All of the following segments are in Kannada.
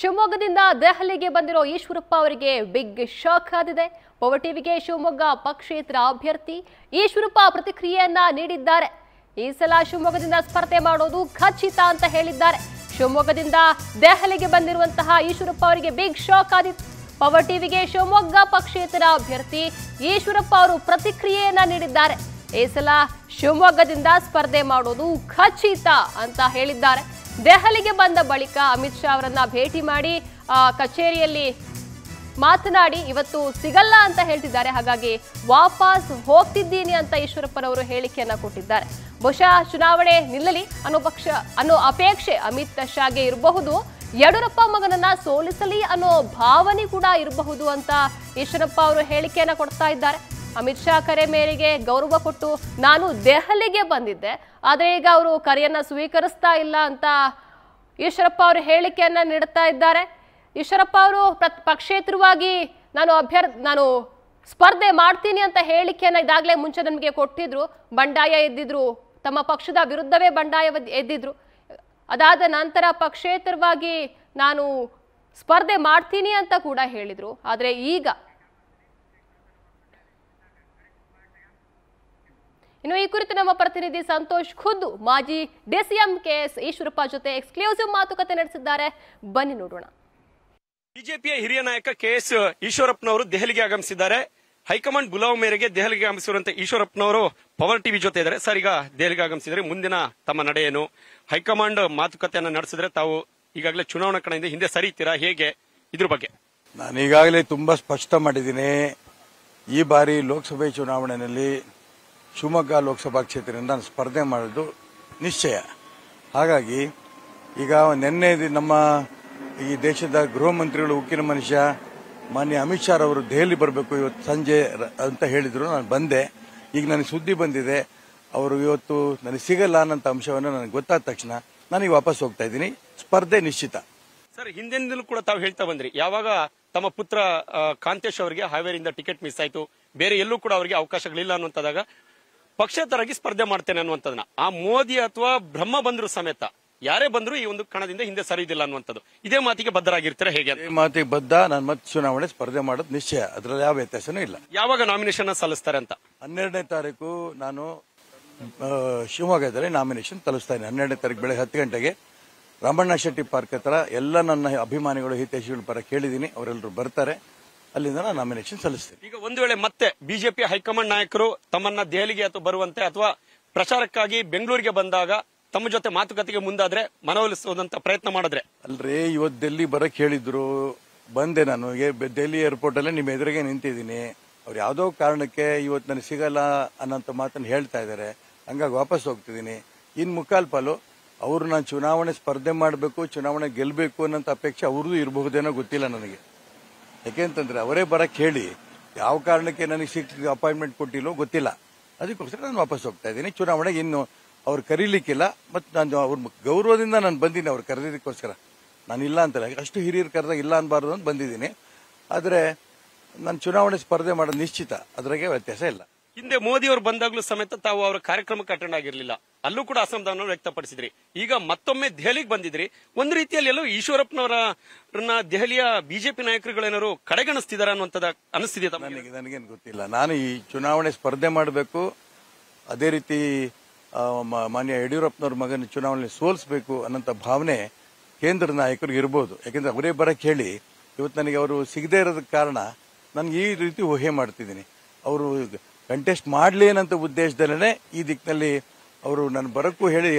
ಶಿವಮೊಗ್ಗದಿಂದ ದೆಹಲಿಗೆ ಬಂದಿರೋ ಈಶ್ವರಪ್ಪ ಅವರಿಗೆ ಬಿಗ್ ಶಾಕ್ ಆಗಿದೆ ಪವರ್ ಟಿವಿಗೆ ಶಿವಮೊಗ್ಗ ಪಕ್ಷೇತರ ಅಭ್ಯರ್ಥಿ ಈಶ್ವರಪ್ಪ ಪ್ರತಿಕ್ರಿಯೆಯನ್ನ ನೀಡಿದ್ದಾರೆ ಈ ಸಲ ಶಿವಮೊಗ್ಗದಿಂದ ಸ್ಪರ್ಧೆ ಮಾಡೋದು ಖಚಿತ ಅಂತ ಹೇಳಿದ್ದಾರೆ ಶಿವಮೊಗ್ಗದಿಂದ ದೆಹಲಿಗೆ ಬಂದಿರುವಂತಹ ಈಶ್ವರಪ್ಪ ಅವರಿಗೆ ಬಿಗ್ ಶಾಕ್ ಆದಿತ್ತು ಪವರ್ ಟಿವಿಗೆ ಶಿವಮೊಗ್ಗ ಪಕ್ಷೇತರ ಅಭ್ಯರ್ಥಿ ಈಶ್ವರಪ್ಪ ಅವರು ಪ್ರತಿಕ್ರಿಯೆಯನ್ನ ನೀಡಿದ್ದಾರೆ ಈ ಸಲ ಶಿವಮೊಗ್ಗದಿಂದ ಸ್ಪರ್ಧೆ ಮಾಡೋದು ಖಚಿತ ಅಂತ ಹೇಳಿದ್ದಾರೆ ದೆಹಲಿಗೆ ಬಂದ ಬಳಿಕ ಅಮಿತ್ ಶಾ ಅವರನ್ನ ಭೇಟಿ ಮಾಡಿ ಕಚೇರಿಯಲ್ಲಿ ಮಾತನಾಡಿ ಇವತ್ತು ಸಿಗಲ್ಲ ಅಂತ ಹೇಳ್ತಿದ್ದಾರೆ ಹಾಗಾಗಿ ವಾಪಸ್ ಹೋಗ್ತಿದ್ದೀನಿ ಅಂತ ಈಶ್ವರಪ್ಪನವರು ಹೇಳಿಕೆಯನ್ನ ಕೊಟ್ಟಿದ್ದಾರೆ ಬಹುಶಃ ಚುನಾವಣೆ ನಿಲ್ಲಲಿ ಅನ್ನೋ ಪಕ್ಷ ಅನ್ನೋ ಅಪೇಕ್ಷೆ ಅಮಿತ್ ಶಾಗೆ ಇರಬಹುದು ಯಡಿಯೂರಪ್ಪ ಮಗನನ್ನ ಸೋಲಿಸಲಿ ಅನ್ನೋ ಭಾವನೆ ಕೂಡ ಇರಬಹುದು ಅಂತ ಈಶ್ವರಪ್ಪ ಅವರು ಹೇಳಿಕೆಯನ್ನ ಕೊಡ್ತಾ ಇದ್ದಾರೆ ಅಮಿತ್ ಶಾ ಕರೆ ಮೇರೆಗೆ ಗೌರವ ಕೊಟ್ಟು ನಾನು ದೆಹಲಿಗೆ ಬಂದಿದ್ದೆ ಆದರೆ ಈಗ ಅವರು ಕರೆಯನ್ನು ಸ್ವೀಕರಿಸ್ತಾ ಇಲ್ಲ ಅಂತ ಈಶ್ವರಪ್ಪ ಅವರು ಹೇಳಿಕೆಯನ್ನು ನೀಡುತ್ತಾ ಇದ್ದಾರೆ ಈಶ್ವರಪ್ಪ ಅವರು ಪಕ್ಷೇತರವಾಗಿ ನಾನು ಅಭ್ಯರ್ ನಾನು ಸ್ಪರ್ಧೆ ಮಾಡ್ತೀನಿ ಅಂತ ಹೇಳಿಕೆಯನ್ನು ಇದಾಗಲೇ ಮುಂಚೆ ನನಗೆ ಕೊಟ್ಟಿದ್ರು ಬಂಡಾಯ ಎದ್ದಿದ್ರು ತಮ್ಮ ಪಕ್ಷದ ವಿರುದ್ಧವೇ ಬಂಡಾಯ ಎದ್ದಿದ್ರು ಅದಾದ ನಂತರ ಪಕ್ಷೇತರವಾಗಿ ನಾನು ಸ್ಪರ್ಧೆ ಮಾಡ್ತೀನಿ ಅಂತ ಕೂಡ ಹೇಳಿದರು ಆದರೆ ಈಗ ಇನ್ನು ಈ ಕುರಿತು ನಮ್ಮ ಪ್ರತಿನಿಧಿ ಸಂತೋಷ್ ಖುದ್ದು ಮಾಜಿ ಡಿಸಿಎಂ ಕೆ ಈಶ್ವರಪ್ಪ ಜೊತೆ ಎಕ್ಸ್ಕ್ಲೂಸಿವ್ ಮಾತುಕತೆ ನಡೆಸಿದ್ದಾರೆ ಬನ್ನಿ ನೋಡೋಣ ಬಿಜೆಪಿಯ ಹಿರಿಯ ನಾಯಕ ಕೆ ಎಸ್ ಈಶ್ವರಪ್ಪನವರು ದೆಹಲಿಗೆ ಆಗಮಿಸಿದ್ದಾರೆ ಹೈಕಮಾಂಡ್ ಬುಲಾವ್ ಮೇರೆಗೆ ದೆಹಲಿಗೆ ಆಗಮಿಸಿರುವಂತ ಈಶ್ವರಪ್ಪನವರು ಪವರ್ ಟಿವಿ ಜೊತೆ ಇದ್ದಾರೆ ಸರ್ ಈಗ ದೆಹಲಿಗೆ ಆಗಮಿಸಿದರೆ ಮುಂದಿನ ತಮ್ಮ ನಡೆಯೇನು ಹೈಕಮಾಂಡ್ ಮಾತುಕತೆಯನ್ನು ನಡೆಸಿದ್ರೆ ತಾವು ಈಗಾಗಲೇ ಚುನಾವಣಾ ಕಣದಿಂದ ಹಿಂದೆ ಸರಿತೀರಾ ಹೇಗೆ ಇದ್ರ ಬಗ್ಗೆ ನಾನು ಈಗಾಗಲೇ ತುಂಬಾ ಸ್ಪಷ್ಟ ಮಾಡಿದ್ದೀನಿ ಈ ಬಾರಿ ಲೋಕಸಭೆ ಚುನಾವಣೆಯಲ್ಲಿ ಶಿವಮೊಗ್ಗ ಲೋಕಸಭಾ ಕ್ಷೇತ್ರದಿಂದ ನಾನು ಸ್ಪರ್ಧೆ ಮಾಡೋದು ನಿಶ್ಚಯ ಹಾಗಾಗಿ ಈಗ ನಿನ್ನೆ ನಮ್ಮ ಈ ದೇಶದ ಗೃಹ ಮಂತ್ರಿಗಳು ಉಕ್ಕಿನ ಮನುಷ್ಯ ಮಾನ್ಯ ಅಮಿತ್ ಶಾ ಅವರು ದೆಹಲಿ ಬರಬೇಕು ಇವತ್ತು ಸಂಜೆ ಅಂತ ಹೇಳಿದ್ರು ನಾನು ಬಂದೆ ಈಗ ನನಗೆ ಸುದ್ದಿ ಬಂದಿದೆ ಅವರು ಇವತ್ತು ನನಗೆ ಸಿಗಲ್ಲ ಅನ್ನೋಂಥ ಅಂಶವನ್ನು ನನಗೆ ಗೊತ್ತಾದ ತಕ್ಷಣ ನಾನೀಗ ವಾಪಸ್ ಹೋಗ್ತಾ ಇದ್ದೀನಿ ಸ್ಪರ್ಧೆ ನಿಶ್ಚಿತ ಸರ್ ಹಿಂದಿನಿಂದಲೂ ಕೂಡ ತಾವು ಹೇಳ್ತಾ ಬಂದ್ರಿ ಯಾವಾಗ ತಮ್ಮ ಪುತ್ರ ಕಾಂತೇಶ್ ಅವರಿಗೆ ಹಾವೇರಿಯಿಂದ ಟಿಕೆಟ್ ಮಿಸ್ ಆಯಿತು ಬೇರೆ ಎಲ್ಲೂ ಕೂಡ ಅವರಿಗೆ ಅವಕಾಶಗಳಿಲ್ಲ ಅನ್ನುವಂಥದಾಗ ಪಕ್ಷೇತರಾಗಿ ಸ್ಪರ್ಧೆ ಮಾಡ್ತೇನೆ ಅನ್ನುವಂಥದ್ದನ್ನ ಆ ಮೋದಿ ಅಥವಾ ಬ್ರಹ್ಮ ಬಂದರು ಸಮೇತ ಯಾರೇ ಬಂದ್ರು ಈ ಒಂದು ಕಣದಿಂದ ಹಿಂದೆ ಸರಿಯುದಿಲ್ಲ ಅನ್ನುವಂಥದ್ದು ಇದೇ ಮಾತಿಗೆ ಬದ್ಧರಾಗಿರ್ತಾರೆ ಹೇಗೆ ಈ ಮಾತಿಗೆ ಬದ್ಧ ನಾನು ಮತ್ತೆ ಚುನಾವಣೆ ಸ್ಪರ್ಧೆ ಮಾಡೋದು ನಿಶ್ಚಯ ಅದರಲ್ಲಿ ಯಾವ ವ್ಯತ್ಯಾಸನೂ ಇಲ್ಲ ಯಾವಾಗ ನಾಮಿನೇಷನ್ ಸಲ್ಲಿಸ್ತಾರೆ ಅಂತ ಹನ್ನೆರಡನೇ ತಾರೀಕು ನಾನು ಶಿವಮೊಗ್ಗದಲ್ಲಿ ನಾಮಿನೇಷನ್ ತಲುಪಿಸ್ತೇನೆ ಹನ್ನೆರಡನೇ ತಾರೀಕು ಬೆಳಗ್ಗೆ ಹತ್ತು ಗಂಟೆಗೆ ರಾಮಣ್ಣ ಶೆಟ್ಟಿ ಪಾರ್ಕ್ ಹತ್ರ ಎಲ್ಲ ನನ್ನ ಅಭಿಮಾನಿಗಳು ಹಿತೈಷಿಗಳು ಪರ ಕೇಳಿದ್ದೀನಿ ಅವರೆಲ್ಲರೂ ಬರ್ತಾರೆ ಅಲ್ಲಿಂದ ನಾನು ನಾಮಿನೇಷನ್ ಸಲ್ಲಿಸ್ತೇನೆ ಈಗ ಒಂದು ವೇಳೆ ಮತ್ತೆ ಬಿಜೆಪಿ ಹೈಕಮಾಂಡ್ ನಾಯಕರು ತಮ್ಮನ್ನ ದೆಹಲಿಗೆ ಅಥವಾ ಬರುವಂತೆ ಅಥವಾ ಪ್ರಚಾರಕ್ಕಾಗಿ ಬೆಂಗಳೂರಿಗೆ ಬಂದಾಗ ತಮ್ಮ ಜೊತೆ ಮಾತುಕತೆಗೆ ಮುಂದಾದ್ರೆ ಮನವೊಲಿಸುವಂತ ಪ್ರಯತ್ನ ಮಾಡಿದ್ರೆ ಅಲ್ರಿ ಇವತ್ತು ಡೆಲ್ಲಿ ಬರಕ್ ಹೇಳಿದ್ರು ಬಂದೆ ನಾನು ಡೆಲ್ಲಿ ಏರ್ಪೋರ್ಟ್ ಅಲ್ಲೇ ನಿಮ್ಮ ಎದುರಿಗೆ ನಿಂತಿದ್ದೀನಿ ಅವ್ರು ಯಾವುದೋ ಕಾರಣಕ್ಕೆ ಇವತ್ತು ನನಗೆ ಸಿಗಲ್ಲ ಅನ್ನೋಂಥ ಮಾತನ್ನು ಹೇಳ್ತಾ ಇದ್ದಾರೆ ಹಂಗಾಗಿ ವಾಪಸ್ ಹೋಗ್ತಿದ್ದೀನಿ ಇನ್ನು ಮುಕ್ಕಾಲು ಅವರು ನಾನು ಚುನಾವಣೆ ಸ್ಪರ್ಧೆ ಮಾಡಬೇಕು ಚುನಾವಣೆ ಗೆಲ್ಲಬೇಕು ಅನ್ನೋಂಥ ಅಪೇಕ್ಷೆ ಅವ್ರದ್ದು ಇರಬಹುದೇನೋ ಗೊತ್ತಿಲ್ಲ ನನಗೆ ಯಾಕೆಂತಂದ್ರೆ ಅವರೇ ಬರಕ್ಕೆ ಹೇಳಿ ಯಾವ ಕಾರಣಕ್ಕೆ ನನಗೆ ಸೀಟ್ ಅಪಾಯಿಂಟ್ಮೆಂಟ್ ಕೊಟ್ಟಿಲ್ಲೋ ಗೊತ್ತಿಲ್ಲ ಅದಕ್ಕೋಸ್ಕರ ನಾನು ವಾಪಸ್ ಹೋಗ್ತಾ ಇದ್ದೀನಿ ಚುನಾವಣೆಗೆ ಇನ್ನು ಅವ್ರು ಕರೀಲಿಕ್ಕಿಲ್ಲ ಮತ್ತು ನಾನು ಅವ್ರ ಗೌರವದಿಂದ ನಾನು ಬಂದೀನಿ ಅವ್ರು ಕರೆದಿದ್ದಕ್ಕೋಸ್ಕರ ನಾನು ಇಲ್ಲ ಅಂತ ಅಷ್ಟು ಹಿರಿಯರು ಕರೆದಾಗ ಇಲ್ಲ ಅನ್ಬಾರ್ದು ಅಂತ ಬಂದಿದ್ದೀನಿ ಆದರೆ ನಾನು ಚುನಾವಣೆ ಸ್ಪರ್ಧೆ ಮಾಡೋದು ನಿಶ್ಚಿತ ಅದರಾಗೆ ವ್ಯತ್ಯಾಸ ಇಲ್ಲ ಹಿಂದೆ ಮೋದಿ ಅವರು ಬಂದಾಗಲೂ ಸಮೇತ ತಾವು ಅವರ ಕಾರ್ಯಕ್ರಮಕ್ಕೆ ಅಟೆಂಡ್ ಆಗಿರಲಿಲ್ಲ ಅಲ್ಲೂ ಕೂಡ ಅಸಮಾಧಾನ ವ್ಯಕ್ತಪಡಿಸಿದ್ರಿ ಈಗ ಮತ್ತೊಮ್ಮೆ ದೆಹಲಿಗೆ ಬಂದಿದ್ರಿ ಒಂದು ರೀತಿಯಲ್ಲಿ ಎಲ್ಲೋ ಈಶ್ವರಪ್ಪನವರನ್ನ ದೆಹಲಿಯ ಬಿಜೆಪಿ ನಾಯಕರುಗಳೇನಾದ್ರು ಕಡೆಗಣಿಸ್ತಿದಾರ ಅನ್ನುವಂಥದ್ದು ಅನಿಸ್ತಿದೆ ನನಗೇನು ಗೊತ್ತಿಲ್ಲ ನಾನು ಈ ಚುನಾವಣೆ ಸ್ಪರ್ಧೆ ಮಾಡಬೇಕು ಅದೇ ರೀತಿ ಮಾನ್ಯ ಯಡಿಯೂರಪ್ಪನವ್ರ ಮಗನ ಚುನಾವಣೆ ಸೋಲಿಸಬೇಕು ಅನ್ನೋಂಥ ಭಾವನೆ ಕೇಂದ್ರ ನಾಯಕರಿಗೆ ಇರ್ಬೋದು ಯಾಕೆಂದ್ರೆ ಅವರೇ ಬರಕ್ಕೆ ಹೇಳಿ ಇವತ್ತು ನನಗೆ ಅವರು ಸಿಗದೇ ಇರೋದಕ್ಕೆ ಕಾರಣ ನನಗೆ ಈ ರೀತಿ ಊಹೆ ಮಾಡ್ತಿದ್ದೀನಿ ಅವರು ಕಂಟೆಸ್ಟ್ ಮಾಡಲಿ ಅನ್ನೋಂಥ ಉದ್ದೇಶದಲ್ಲೇ ಈ ದಿಕ್ಕಿನಲ್ಲಿ ಅವರು ನಾನು ಬರೋಕ್ಕೂ ಹೇಳಿ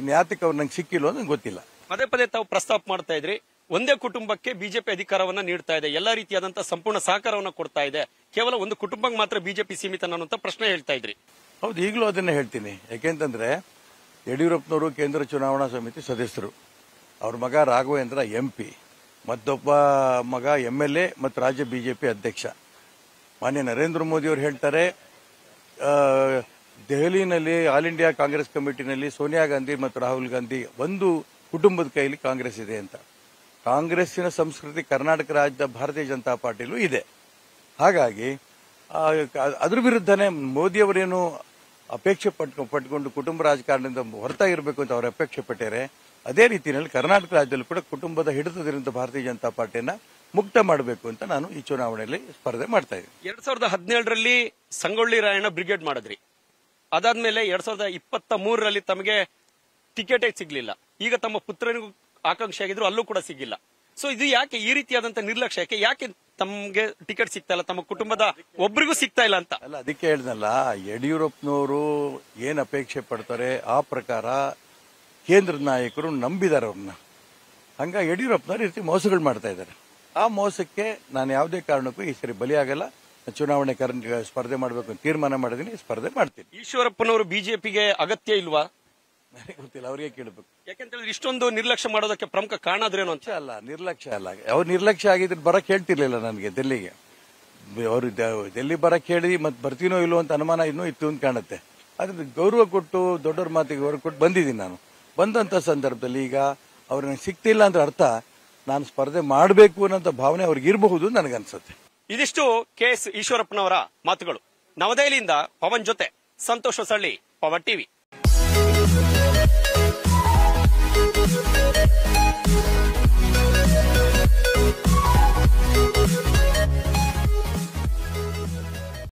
ಇನ್ಯಾತಕ್ಕೆ ಅವ್ರು ನಂಗೆ ಸಿಕ್ಕಿಲ್ಲ ಅಂತ ಗೊತ್ತಿಲ್ಲ ಪದೇ ಪದೇ ತಾವು ಪ್ರಸ್ತಾಪ ಮಾಡ್ತಾ ಇದ್ರಿ ಒಂದೇ ಕುಟುಂಬಕ್ಕೆ ಬಿಜೆಪಿ ಅಧಿಕಾರವನ್ನ ನೀಡ್ತಾ ಇದೆ ಎಲ್ಲಾ ರೀತಿಯಾದಂತಹ ಸಂಪೂರ್ಣ ಸಹಕಾರವನ್ನ ಕೊಡ್ತಾ ಇದೆ ಕೇವಲ ಒಂದು ಕುಟುಂಬಕ್ಕೆ ಮಾತ್ರ ಬಿಜೆಪಿ ಸೀಮಿತ ಅನ್ನುವಂತ ಪ್ರಶ್ನೆ ಹೇಳ್ತಾ ಇದ್ರಿ ಹೌದು ಈಗಲೂ ಅದನ್ನ ಹೇಳ್ತೀನಿ ಯಾಕೆಂತಂದ್ರೆ ಯಡಿಯೂರಪ್ಪನವರು ಕೇಂದ್ರ ಚುನಾವಣಾ ಸಮಿತಿ ಸದಸ್ಯರು ಅವ್ರ ಮಗ ರಾಘವೇಂದ್ರ ಎಂ ಪಿ ಮತ್ತೊಬ್ಬ ಮಗ ಎಂ ಎಲ್ ಎ ಮತ್ತು ರಾಜ್ಯ ಬಿಜೆಪಿ ಅಧ್ಯಕ್ಷ ಮಾನ್ಯ ನರೇಂದ್ರ ಮೋದಿ ಅವರು ಹೇಳ್ತಾರೆ ದೆಹಲಿನಲ್ಲಿ ಆಲ್ ಇಂಡಿಯಾ ಕಾಂಗ್ರೆಸ್ ಕಮಿಟಿನಲ್ಲಿ ಸೋನಿಯಾ ಗಾಂಧಿ ಮತ್ತು ರಾಹುಲ್ ಗಾಂಧಿ ಒಂದು ಕುಟುಂಬದ ಕೈಲಿ ಕಾಂಗ್ರೆಸ್ ಇದೆ ಅಂತ ಕಾಂಗ್ರೆಸ್ಸಿನ ಸಂಸ್ಕೃತಿ ಕರ್ನಾಟಕ ರಾಜ್ಯದ ಭಾರತೀಯ ಜನತಾ ಪಾರ್ಟಿಲೂ ಇದೆ ಹಾಗಾಗಿ ಅದ್ರ ವಿರುದ್ಧನೇ ಅವರೇನು ಅಪೇಕ್ಷೆ ಪಟ್ಕೊ ಪಟ್ಕೊಂಡು ಕುಟುಂಬ ರಾಜಕಾರಣದಿಂದ ಹೊರತಾಗಿರಬೇಕು ಅಂತ ಅವರು ಅಪೇಕ್ಷೆ ಪಟ್ಟಿದ್ದಾರೆ ಅದೇ ರೀತಿಯಲ್ಲಿ ಕರ್ನಾಟಕ ರಾಜ್ಯದಲ್ಲೂ ಕೂಡ ಕುಟುಂಬದ ಹಿಡಿತದಿಂದ ಭಾರತೀಯ ಜನತಾ ಪಾರ್ಟಿಯನ್ನು ಮುಕ್ತ ಮಾಡಬೇಕು ಅಂತ ನಾನು ಈ ಚುನಾವಣೆಯಲ್ಲಿ ಸ್ಪರ್ಧೆ ಮಾಡ್ತಾ ಇದ್ದೀನಿ ಎರಡ್ ಸಾವಿರದ ಹದಿನೇಳರಲ್ಲಿ ಸಂಗೊಳ್ಳಿ ರಾಯಣ್ಣ ಬ್ರಿಗೇಡ್ ಮಾಡಿದ್ರಿ ಅದಾದ್ಮೇಲೆ ಎರಡ್ ಸಾವಿರದ ಇಪ್ಪತ್ತ ಮೂರರಲ್ಲಿ ತಮಗೆ ಟಿಕೆಟೇ ಸಿಗ್ಲಿಲ್ಲ ಈಗ ತಮ್ಮ ಪುತ್ರನಿಗೂ ಆಕಾಂಕ್ಷೆ ಆಗಿದ್ರು ಅಲ್ಲೂ ಕೂಡ ಸಿಗ್ಲಿಲ್ಲ ಸೊ ಇದು ಯಾಕೆ ಈ ರೀತಿಯಾದಂತ ನಿರ್ಲಕ್ಷ್ಯ ಯಾಕೆ ಯಾಕೆ ತಮ್ಗೆ ಟಿಕೆಟ್ ಸಿಗ್ತಾ ಇಲ್ಲ ತಮ್ಮ ಕುಟುಂಬದ ಒಬ್ರಿಗೂ ಸಿಗ್ತಾ ಇಲ್ಲ ಅಂತ ಅಲ್ಲ ಅದಕ್ಕೆ ಹೇಳ್ದಲ್ಲ ಯಡಿಯೂರಪ್ಪನವರು ಏನ್ ಅಪೇಕ್ಷೆ ಪಡ್ತಾರೆ ಆ ಪ್ರಕಾರ ಕೇಂದ್ರ ನಾಯಕರು ನಂಬಿದ್ದಾರೆ ಅವ್ರನ್ನ ಹಂಗ ಯಡಿಯೂರಪ್ಪನವ್ರು ಈ ರೀತಿ ಮೋಸಗಳು ಮಾಡ್ತಾ ಇದ್ದಾರೆ ಆ ಮೋಸಕ್ಕೆ ನಾನು ಯಾವುದೇ ಕಾರಣಕ್ಕೂ ಈ ಸರಿ ಬಲಿಯಾಗಲ್ಲ ಚುನಾವಣೆ ಸ್ಪರ್ಧೆ ಮಾಡಬೇಕು ಅಂತ ತೀರ್ಮಾನ ಮಾಡಿದೀನಿ ಸ್ಪರ್ಧೆ ಮಾಡ್ತೀನಿ ಈಶ್ವರಪ್ಪನವರು ಬಿಜೆಪಿಗೆ ಅಗತ್ಯ ಇಲ್ವಾ ನನಗೆ ಗೊತ್ತಿಲ್ಲ ಅವರಿಗೆ ಕೇಳಬೇಕು ಯಾಕಂತೇಳಿದ್ರೆ ಇಷ್ಟೊಂದು ನಿರ್ಲಕ್ಷ್ಯ ಮಾಡೋದಕ್ಕೆ ಪ್ರಮುಖ ಕಾರಣ ಅದ್ರೇನು ಅಂತ ಅಲ್ಲ ನಿರ್ಲಕ್ಷ್ಯ ಅಲ್ಲ ಅವ್ರು ನಿರ್ಲಕ್ಷ್ಯ ಆಗಿದ್ರೆ ಬರ ಕೇಳ್ತಿರ್ಲಿಲ್ಲ ನನಗೆ ದೆಲ್ಲಿಗೆ ಅವರು ದೆಲ್ಲಿ ಬರಕ್ಕೆ ಹೇಳಿ ಮತ್ತೆ ಬರ್ತೀನೋ ಇಲ್ಲೋ ಅಂತ ಅನುಮಾನ ಇನ್ನೂ ಇತ್ತು ಅಂತ ಕಾಣುತ್ತೆ ಅದ್ರ ಗೌರವ ಕೊಟ್ಟು ದೊಡ್ಡವ್ರ ಮಾತಿಗೆ ಗೌರವ ಕೊಟ್ಟು ಬಂದಿದ್ದೀನಿ ನಾನು ಬಂದಂತ ಸಂದರ್ಭದಲ್ಲಿ ಈಗ ಅವ್ರಿಗೆ ಸಿಕ್ತಿಲ್ಲ ಅಂದ್ರೆ ಅರ್ಥ ನಾನು ಸ್ಪರ್ಧೆ ಮಾಡಬೇಕು ಅನ್ನೋ ಭಾವನೆ ಇರಬಹುದು ನನಗನ್ಸುತ್ತೆ ಇದಿಷ್ಟು ಕೆ ಎಸ್ ಈಶ್ವರಪ್ಪನವರ ಮಾತುಗಳು ನವದೆಹಲಿಯಿಂದ ಪವನ್ ಜೊತೆ ಸಂತೋಷ ಸಳ್ಳಿ ಪವನ್ ಟಿವಿ